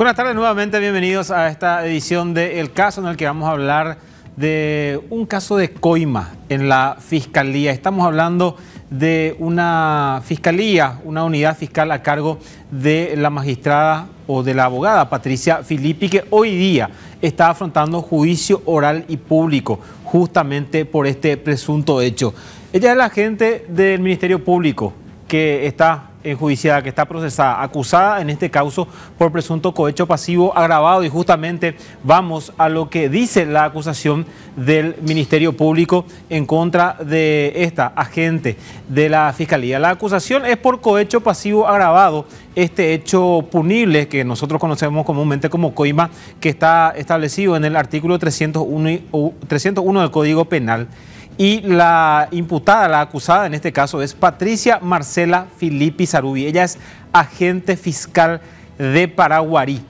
Buenas tardes nuevamente, bienvenidos a esta edición de El Caso en el que vamos a hablar de un caso de coima en la Fiscalía. Estamos hablando de una fiscalía, una unidad fiscal a cargo de la magistrada o de la abogada Patricia Filippi, que hoy día está afrontando juicio oral y público justamente por este presunto hecho. Ella es la agente del Ministerio Público que está enjudiciada, que está procesada, acusada en este caso por presunto cohecho pasivo agravado y justamente vamos a lo que dice la acusación del Ministerio Público en contra de esta agente de la Fiscalía. La acusación es por cohecho pasivo agravado, este hecho punible que nosotros conocemos comúnmente como coima, que está establecido en el artículo 301, 301 del Código Penal. Y la imputada, la acusada en este caso es Patricia Marcela Filippi Sarubi. Ella es agente fiscal de Paraguarí.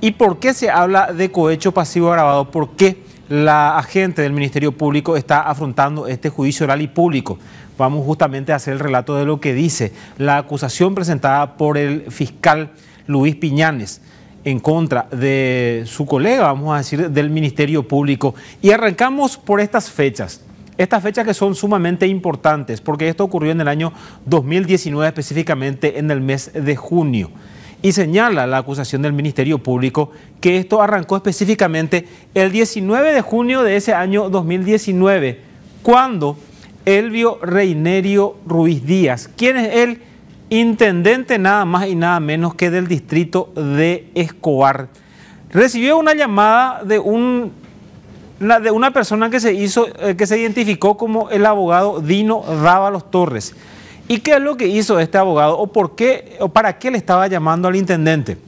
¿Y por qué se habla de cohecho pasivo agravado? ¿Por qué la agente del Ministerio Público está afrontando este juicio oral y público? Vamos justamente a hacer el relato de lo que dice la acusación presentada por el fiscal Luis Piñanes en contra de su colega, vamos a decir, del Ministerio Público. Y arrancamos por estas fechas. Estas fechas que son sumamente importantes, porque esto ocurrió en el año 2019, específicamente en el mes de junio. Y señala la acusación del Ministerio Público que esto arrancó específicamente el 19 de junio de ese año 2019, cuando Elvio Reinerio Ruiz Díaz, quien es el intendente nada más y nada menos que del distrito de Escobar, recibió una llamada de un la de una persona que se hizo, eh, que se identificó como el abogado Dino Dávalos Torres. ¿Y qué es lo que hizo este abogado o por qué o para qué le estaba llamando al intendente?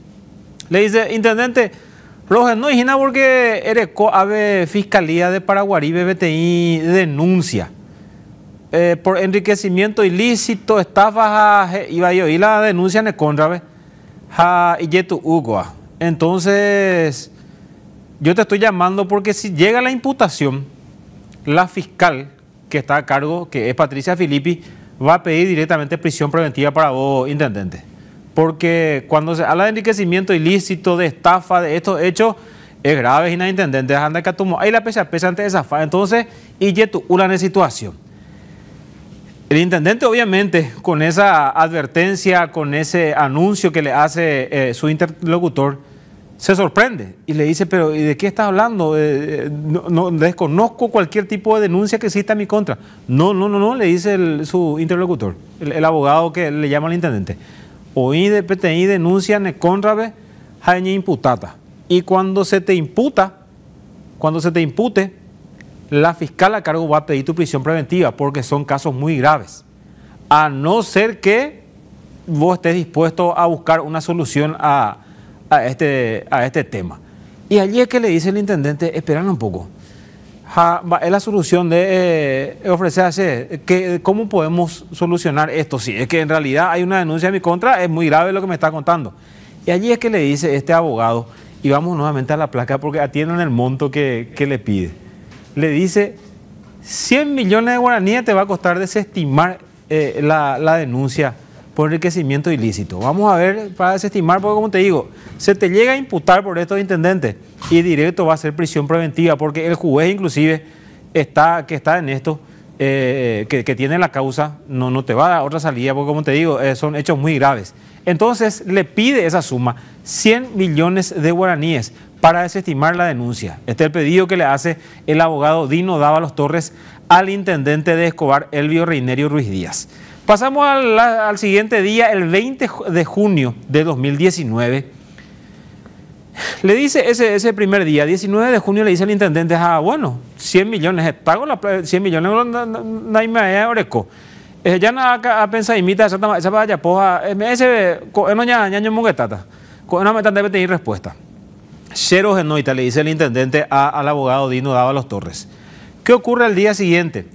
Le dice, intendente, Roger, no imagina porque Ereco Ave Fiscalía de Paraguay BBTI denuncia eh, por enriquecimiento ilícito, estafas, ah, iba yo, y la denuncia en contra, y Yetu Ugoa. Entonces, yo te estoy llamando porque si llega la imputación, la fiscal que está a cargo, que es Patricia Filippi, va a pedir directamente prisión preventiva para vos, intendente. Porque cuando se habla de enriquecimiento ilícito, de estafa, de estos hechos, es grave, y intendente, anda que tomó ahí la pesa pesa antes de fase. Entonces, y yetu, una situación. El intendente, obviamente, con esa advertencia, con ese anuncio que le hace eh, su interlocutor, se sorprende y le dice, pero ¿y de qué estás hablando? Eh, eh, no, desconozco cualquier tipo de denuncia que exista en mi contra. No, no, no, no, le dice su interlocutor, el, abogado que le llama al intendente. Oí de PTI en contra jaña imputata. Y cuando se te imputa, cuando se te impute, la fiscal a cargo va a pedir tu prisión preventiva porque son casos muy graves. A no ser que vos estés dispuesto a buscar una solución a a este, a este tema. Y allí es que le dice el intendente, espérenlo un poco. es la solución de eh, ofrecerse, que, ¿cómo podemos solucionar esto? Si es que en realidad hay una denuncia en mi contra, es muy grave lo que me está contando. Y allí es que le dice este abogado, y vamos nuevamente a la placa porque atienden el monto que, le pide. Le dice, 100 millones de guaraníes te va a costar desestimar eh, la, la denuncia enriquecimiento ilícito. Vamos a ver para desestimar, porque como te digo, se te llega a imputar por de intendente y directo va a ser prisión preventiva, porque el juez inclusive está, que está en esto, eh, que, tiene la causa, no, no te va a dar otra salida, porque como te digo, eh, son hechos muy graves. Entonces le pide esa suma, 100 millones de guaraníes, para desestimar la denuncia. Este es el pedido que le hace el abogado Dino Dávalos Torres al intendente de Escobar, Elvio Reinerio Ruiz Díaz. Pasamos al, siguiente día, el 20 de junio de 2019. Le dice ese, ese, primer día, 19 de junio, le dice al intendente, ah, bueno, 100 millones, eh, pago la 100 millones, hay eh, oreco. Eh, ya no pensado imita esa esa vaya poja, ese no debe respuesta. Cero genoita, le dice el intendente al abogado Dino Dávalos Torres. ¿Qué ocurre al día siguiente?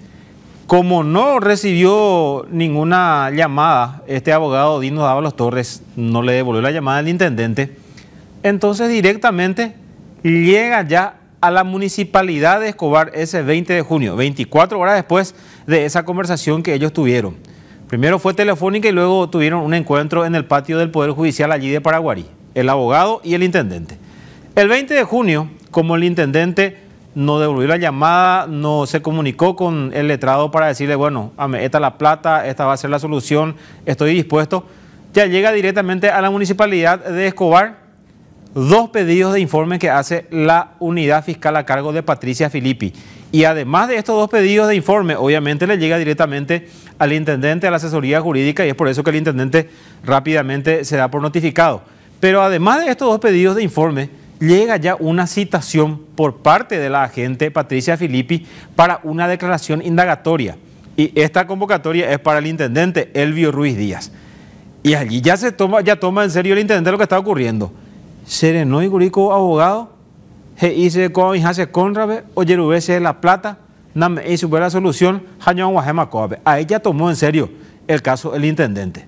Como no recibió ninguna llamada, este abogado Dino Dávalos Torres no le devolvió la llamada al intendente, entonces directamente llega ya a la municipalidad de Escobar ese 20 de junio, 24 horas después de esa conversación que ellos tuvieron. Primero fue telefónica y luego tuvieron un encuentro en el patio del Poder Judicial allí de Paraguarí, el abogado y el intendente. El 20 de junio, como el intendente no devolvió la llamada, no se comunicó con el letrado para decirle, bueno, esta es la plata, esta va a ser la solución, estoy dispuesto. Ya llega directamente a la municipalidad de Escobar dos pedidos de informe que hace la unidad fiscal a cargo de Patricia Filippi. Y además de estos dos pedidos de informe, obviamente le llega directamente al intendente, a la asesoría jurídica, y es por eso que el intendente rápidamente se da por notificado. Pero además de estos dos pedidos de informe, llega ya una citación por parte de la agente Patricia Filippi para una declaración indagatoria. Y esta convocatoria es para el intendente Elvio Ruiz Díaz. Y allí ya se toma, ya toma en serio el intendente lo que está ocurriendo. ¿Sereno y Gurico abogado, se hice con Hase Conrabe, yerubese de La Plata, y supera solución, Jañón Guajema Coabe. Ahí ya tomó en serio el caso el intendente.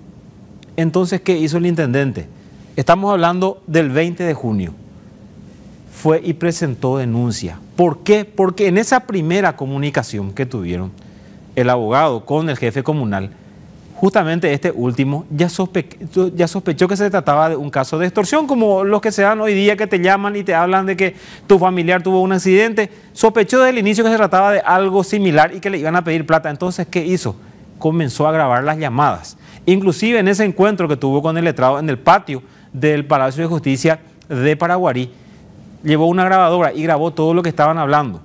Entonces, ¿qué hizo el intendente? Estamos hablando del 20 de junio fue y presentó denuncia. ¿Por qué? Porque en esa primera comunicación que tuvieron el abogado con el jefe comunal, justamente este último ya, sospechó que se trataba de un caso de extorsión, como los que se dan hoy día que te llaman y te hablan de que tu familiar tuvo un accidente. Sospechó desde el inicio que se trataba de algo similar y que le iban a pedir plata. Entonces, ¿qué hizo? Comenzó a grabar las llamadas. Inclusive en ese encuentro que tuvo con el letrado en el patio del Palacio de Justicia de Paraguarí, llevó una grabadora y grabó todo lo que estaban hablando.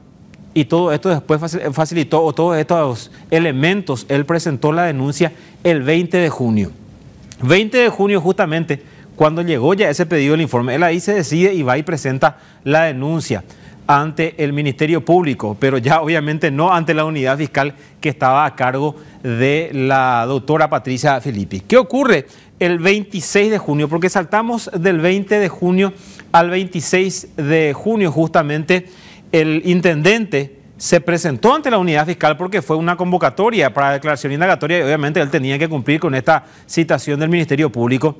Y todo esto después facilitó, o todos estos elementos, él presentó la denuncia el 20 de junio. 20 de junio justamente, cuando llegó ya ese pedido del informe, él ahí se decide y va y presenta la denuncia ante el Ministerio Público, pero ya obviamente no ante la unidad fiscal que estaba a cargo de la doctora Patricia Filippi. ¿Qué ocurre el 26 de junio? Porque saltamos del 20 de junio al 26 de junio justamente el intendente se presentó ante la unidad fiscal porque fue una convocatoria para declaración indagatoria y obviamente él tenía que cumplir con esta citación del Ministerio Público.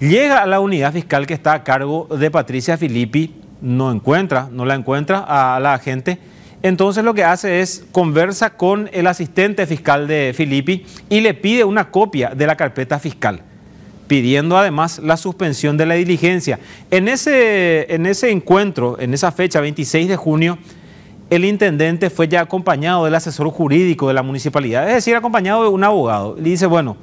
Llega a la unidad fiscal que está a cargo de Patricia Filippi, no encuentra, no la encuentra a la agente. Entonces lo que hace es conversa con el asistente fiscal de Filippi y le pide una copia de la carpeta fiscal pidiendo además la suspensión de la diligencia. En ese, en ese encuentro, en esa fecha, 26 de junio, el intendente fue ya acompañado del asesor jurídico de la municipalidad, es decir, acompañado de un abogado. Le dice, bueno,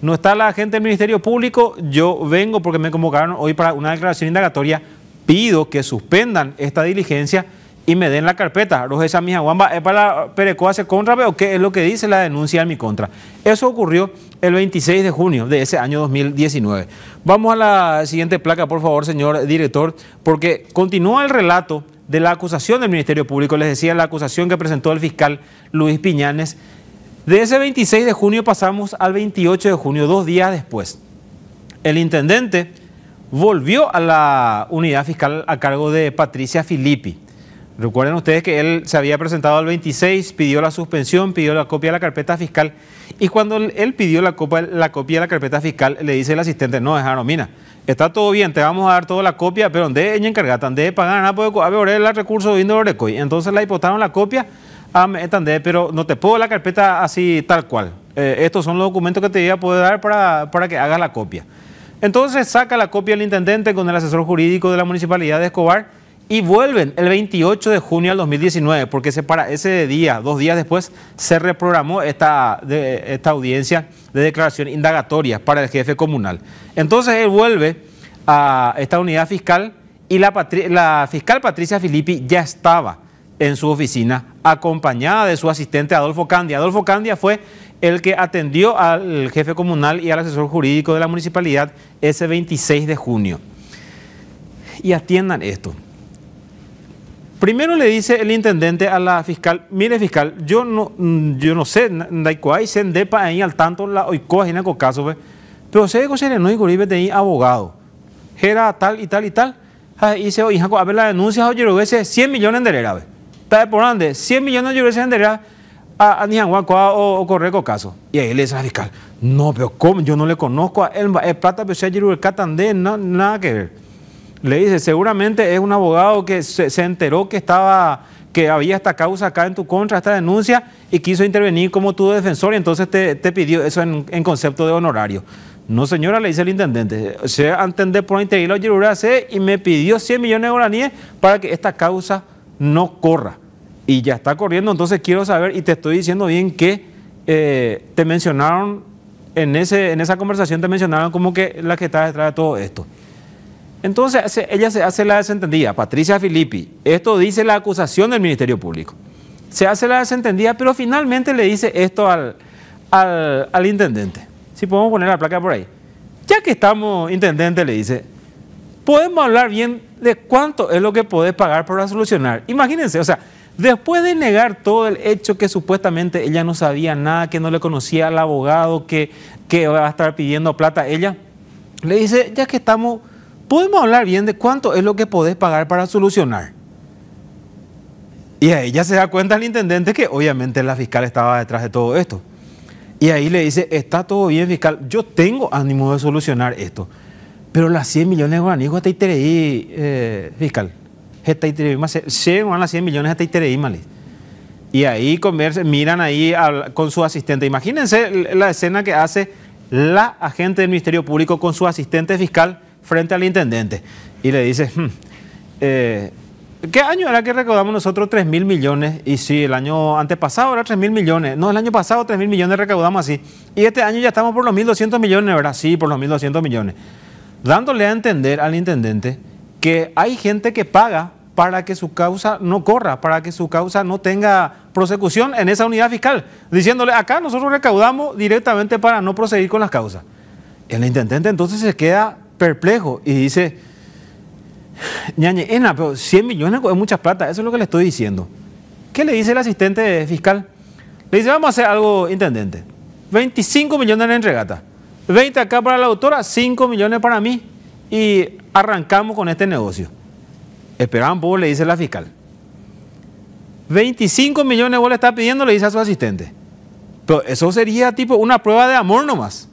no está la gente del Ministerio Público, yo vengo porque me convocaron hoy para una declaración indagatoria, pido que suspendan esta diligencia y me den la carpeta. Roger guamba, ¿es para la Perecoa se contra o qué es lo que dice la denuncia en mi contra? Eso ocurrió el 26 de junio de ese año 2019. Vamos a la siguiente placa, por favor, señor director, porque continúa el relato de la acusación del Ministerio Público. Les decía la acusación que presentó el fiscal Luis Piñanes. De ese 26 de junio pasamos al 28 de junio, dos días después. El intendente volvió a la unidad fiscal a cargo de Patricia Filippi Recuerden ustedes que él se había presentado al 26, pidió la suspensión, pidió la copia de la carpeta fiscal y cuando él pidió la, la copia de la carpeta fiscal le dice el asistente, no, es mina, está todo bien, te vamos a dar toda la copia, pero de ella encargatan de pagar nada, puede haber el recurso de Entonces le hipotaron la copia ah, pero no te puedo la carpeta así tal cual. Eh, estos son los documentos que te voy a poder dar para, para que hagas la copia. Entonces saca la copia el intendente con el asesor jurídico de la municipalidad de Escobar y vuelven el 28 de junio del 2019, porque ese, para ese día, dos días después, se reprogramó esta, esta audiencia de declaración indagatoria para el jefe comunal. Entonces él vuelve a esta unidad fiscal y la, la fiscal Patricia Filippi ya estaba en su oficina acompañada de su asistente Adolfo Candia. Adolfo Candia fue el que atendió al jefe comunal y al asesor jurídico de la municipalidad ese 26 de junio. Y atiendan esto. Primero le dice el intendente a la fiscal, mire fiscal, yo no, mm, yo no sé, hay se endepa ahí al tanto la en con caso, pero sé que no y ahí abogado, era tal y tal y tal, ah, y se oye, a ver la denuncia, oye, lo 100 millones de heredas, pues. está de por donde, 100 millones de dólares a ¿cuál o, o Correco caso. Y ahí le dice la fiscal, no, pero ¿cómo? Yo no le conozco a él, es plata, pero si hay catandé, nada que ver. Le dice, seguramente es un abogado que se, enteró que estaba que había esta causa acá en tu contra, esta denuncia, y quiso intervenir como tu defensor, y entonces te, pidió eso en, concepto de honorario. No, señora, le dice el intendente, se entender por integrar la Oyerura C y me pidió 100 millones de guaraníes para que esta causa no corra. Y ya está corriendo, entonces quiero saber, y te estoy diciendo bien que eh, te mencionaron, en, ese, en esa conversación te mencionaron como que la que está detrás de todo esto. Entonces ella se hace la desentendida, Patricia Filippi. Esto dice la acusación del Ministerio Público. Se hace la desentendida, pero finalmente le dice esto al, al, intendente. Si podemos poner la placa por ahí. Ya que estamos, intendente, le dice, podemos hablar bien de cuánto es lo que podés pagar para solucionar. Imagínense, o sea, después de negar todo el hecho que supuestamente ella no sabía nada, que no le conocía al abogado, que, que va a estar pidiendo plata a ella, le dice, ya que estamos podemos hablar bien de cuánto es lo que podés pagar para solucionar. Y ahí ya se da cuenta el intendente que obviamente la fiscal estaba detrás de todo esto. Y ahí le dice, está todo bien fiscal, yo tengo ánimo de solucionar esto. Pero las 100 millones de guaraníes hasta eh, ahí fiscal. se van las 100 millones hasta ahí Y ahí miran ahí con su asistente. Imagínense la escena que hace la agente del Ministerio Público con su asistente fiscal frente al intendente y le dice, hmm, eh, ¿qué año era que recaudamos nosotros 3 mil millones? Y sí, el año antepasado era 3 mil millones. No, el año pasado 3 mil millones recaudamos así. Y este año ya estamos por los 1.200 millones, ¿verdad? Sí, por los 1.200 millones. Dándole a entender al intendente que hay gente que paga para que su causa no corra, para que su causa no tenga prosecución en esa unidad fiscal, diciéndole, acá nosotros recaudamos directamente para no proseguir con las causas. El intendente entonces se queda perplejo y dice, ñañe, pero 100 millones es mucha plata, eso es lo que le estoy diciendo. ¿Qué le dice el asistente fiscal? Le dice, vamos a hacer algo, intendente. 25 millones en regata 20 acá para la autora, 5 millones para mí y arrancamos con este negocio. Esperaban poco, le dice la fiscal. 25 millones vos le estás pidiendo, le dice a su asistente. Pero eso sería tipo una prueba de amor nomás.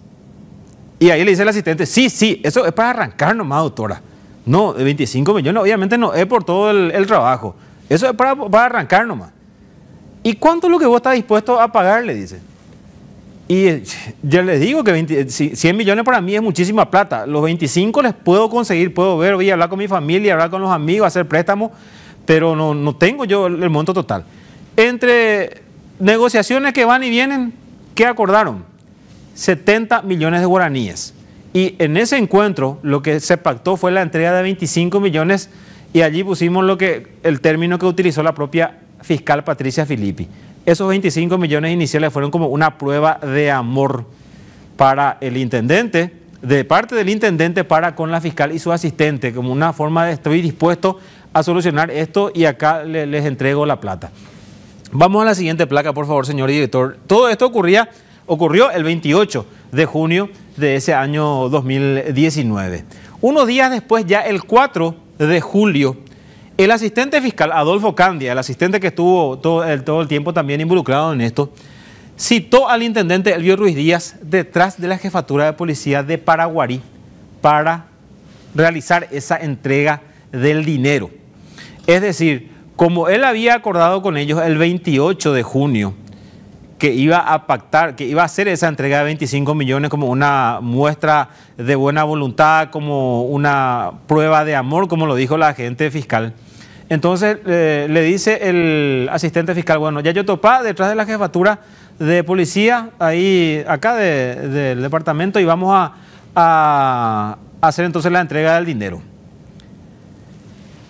Y ahí le dice el asistente, sí, sí, eso es para arrancar nomás, doctora. No, de 25 millones, obviamente no, es por todo el, trabajo. Eso es para, para, arrancar nomás. ¿Y cuánto es lo que vos estás dispuesto a pagar? Le dice. Y yo les digo que 100 millones para mí es muchísima plata. Los 25 les puedo conseguir, puedo ver, voy a hablar con mi familia, hablar con los amigos, hacer préstamos, pero no, tengo yo el monto total. Entre negociaciones que van y vienen, ¿qué acordaron? 70 millones de guaraníes. Y en ese encuentro lo que se pactó fue la entrega de 25 millones y allí pusimos lo que, el término que utilizó la propia fiscal Patricia Filippi. Esos 25 millones iniciales fueron como una prueba de amor para el intendente, de parte del intendente para con la fiscal y su asistente, como una forma de estoy dispuesto a solucionar esto y acá les entrego la plata. Vamos a la siguiente placa, por favor, señor director. Todo esto ocurría Ocurrió el 28 de junio de ese año 2019. Unos días después, ya el 4 de julio, el asistente fiscal Adolfo Candia, el asistente que estuvo todo el, tiempo también involucrado en esto, citó al intendente Elvio Ruiz Díaz detrás de la jefatura de policía de Paraguarí para realizar esa entrega del dinero. Es decir, como él había acordado con ellos el 28 de junio, que iba a pactar, que iba a hacer esa entrega de 25 millones como una muestra de buena voluntad, como una prueba de amor, como lo dijo la agente fiscal. Entonces eh, le dice el asistente fiscal, bueno, ya yo topa detrás de la jefatura de policía, ahí acá del departamento, y vamos a, a hacer entonces la entrega del dinero.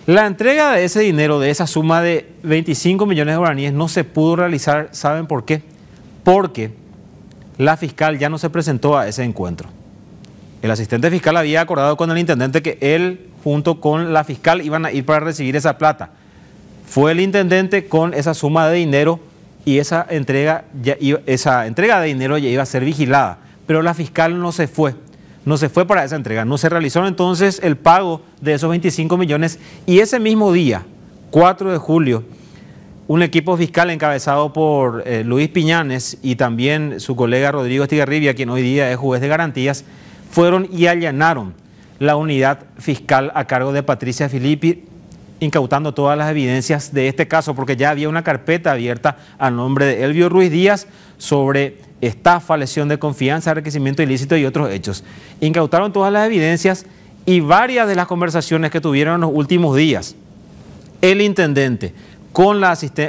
La entrega de ese dinero, de esa suma de 25 millones de guaraníes, no se pudo realizar. ¿Saben por qué? porque la fiscal ya no se presentó a ese encuentro. El asistente fiscal había acordado con el intendente que él junto con la fiscal iban a ir para recibir esa plata. Fue el intendente con esa suma de dinero y esa entrega, esa entrega de dinero ya iba a ser vigilada, pero la fiscal no se fue, no se fue para esa entrega, no se realizó entonces el pago de esos 25 millones y ese mismo día, 4 de julio, un equipo fiscal encabezado por eh, Luis Piñanes y también su colega Rodrigo Estigarribia, quien hoy día es juez de garantías, fueron y allanaron la unidad fiscal a cargo de Patricia Filippi, incautando todas las evidencias de este caso, porque ya había una carpeta abierta a nombre de Elvio Ruiz Díaz sobre estafa, lesión de confianza, enriquecimiento ilícito y otros hechos. Incautaron todas las evidencias y varias de las conversaciones que tuvieron en los últimos días. El intendente, con,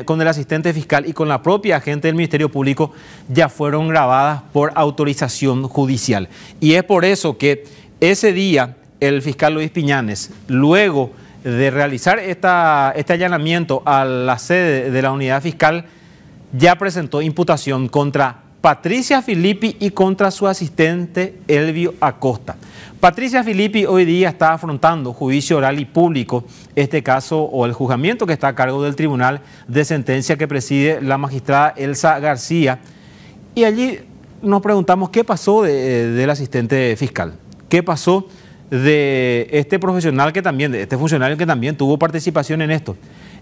con el asistente fiscal y con la propia agente del Ministerio Público ya fueron grabadas por autorización judicial. Y es por eso que ese día el fiscal Luis Piñanes, luego de realizar esta, este allanamiento a la sede de la unidad fiscal, ya presentó imputación contra Patricia Filippi y contra su asistente Elvio Acosta. Patricia Filippi hoy día está afrontando juicio oral y público este caso o el juzgamiento que está a cargo del tribunal de sentencia que preside la magistrada Elsa García. Y allí nos preguntamos qué pasó eh, del asistente fiscal, qué pasó de este profesional que también, de este funcionario que también tuvo participación en esto.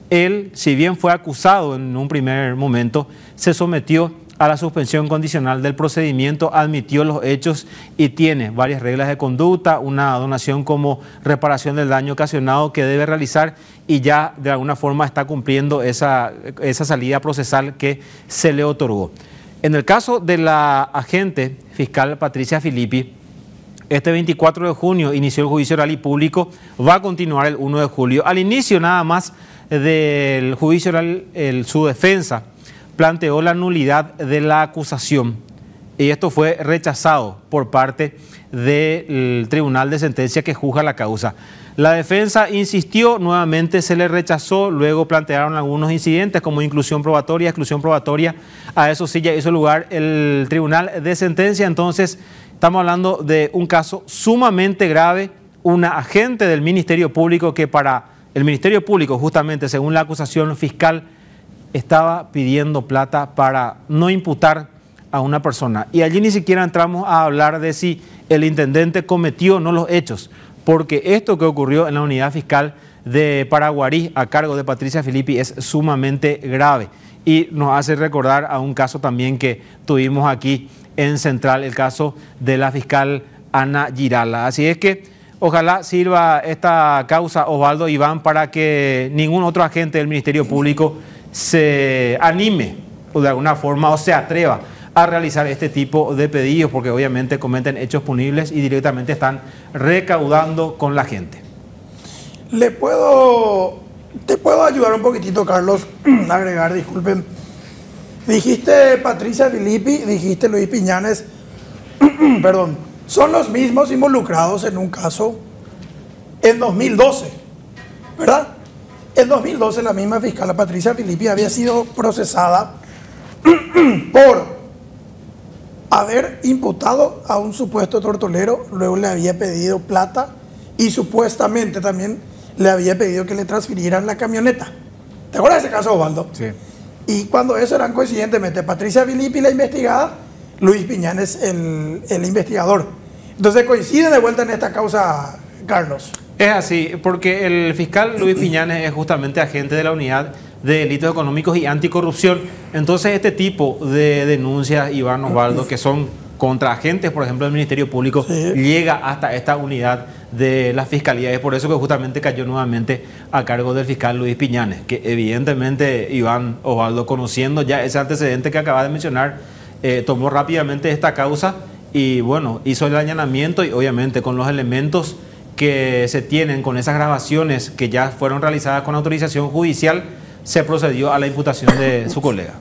Él, si bien fue acusado en un primer momento, se sometió a la suspensión condicional del procedimiento, admitió los hechos y tiene varias reglas de conducta, una donación como reparación del daño ocasionado que debe realizar y ya de alguna forma está cumpliendo esa, esa salida procesal que se le otorgó. En el caso de la agente fiscal Patricia Filippi, este 24 de junio inició el juicio oral y público, va a continuar el 1 de julio. Al inicio nada más del juicio oral, su defensa planteó la nulidad de la acusación y esto fue rechazado por parte del tribunal de sentencia que juzga la causa. La defensa insistió, nuevamente se le rechazó, luego plantearon algunos incidentes como inclusión probatoria, exclusión probatoria, a eso sí ya hizo lugar el tribunal de sentencia, entonces estamos hablando de un caso sumamente grave, una agente del Ministerio Público que para el Ministerio Público, justamente según la acusación fiscal, estaba pidiendo plata para no imputar a una persona. Y allí ni siquiera entramos a hablar de si el intendente cometió o no los hechos, porque esto que ocurrió en la unidad fiscal de Paraguarí a cargo de Patricia Filippi es sumamente grave y nos hace recordar a un caso también que tuvimos aquí en Central, el caso de la fiscal Ana Girala. Así es que ojalá sirva esta causa, Osvaldo Iván, para que ningún otro agente del Ministerio Público se anime o de alguna forma o se atreva a realizar este tipo de pedidos porque obviamente cometen hechos punibles y directamente están recaudando con la gente. Le puedo, te puedo ayudar un poquitito, Carlos, agregar, disculpen. Dijiste Patricia Filippi, dijiste Luis Piñanes, perdón, son los mismos involucrados en un caso en 2012, ¿verdad? En 2012 la misma fiscal Patricia Filippi había sido procesada por haber imputado a un supuesto tortolero, luego le había pedido plata y supuestamente también le había pedido que le transfirieran la camioneta. ¿Te acuerdas de ese caso, Osvaldo? Sí. Y cuando eso eran coincidentemente Patricia Filippi la investigada, Luis Piñanes el, el investigador. Entonces coincide de vuelta en esta causa, Carlos. Es así, porque el fiscal Luis Piñanes es justamente agente de la unidad de delitos económicos y anticorrupción. Entonces, este tipo de denuncias, Iván Osvaldo, que son contra agentes, por ejemplo, del Ministerio Público, llega hasta esta unidad de la Fiscalía. Es por eso que justamente cayó nuevamente a cargo del fiscal Luis Piñanes, que evidentemente Iván Osvaldo, conociendo ya ese antecedente que acaba de mencionar, eh, tomó rápidamente esta causa y bueno, hizo el allanamiento y obviamente con los elementos que se tienen con esas grabaciones que ya fueron realizadas con autorización judicial, se procedió a la imputación de su colega.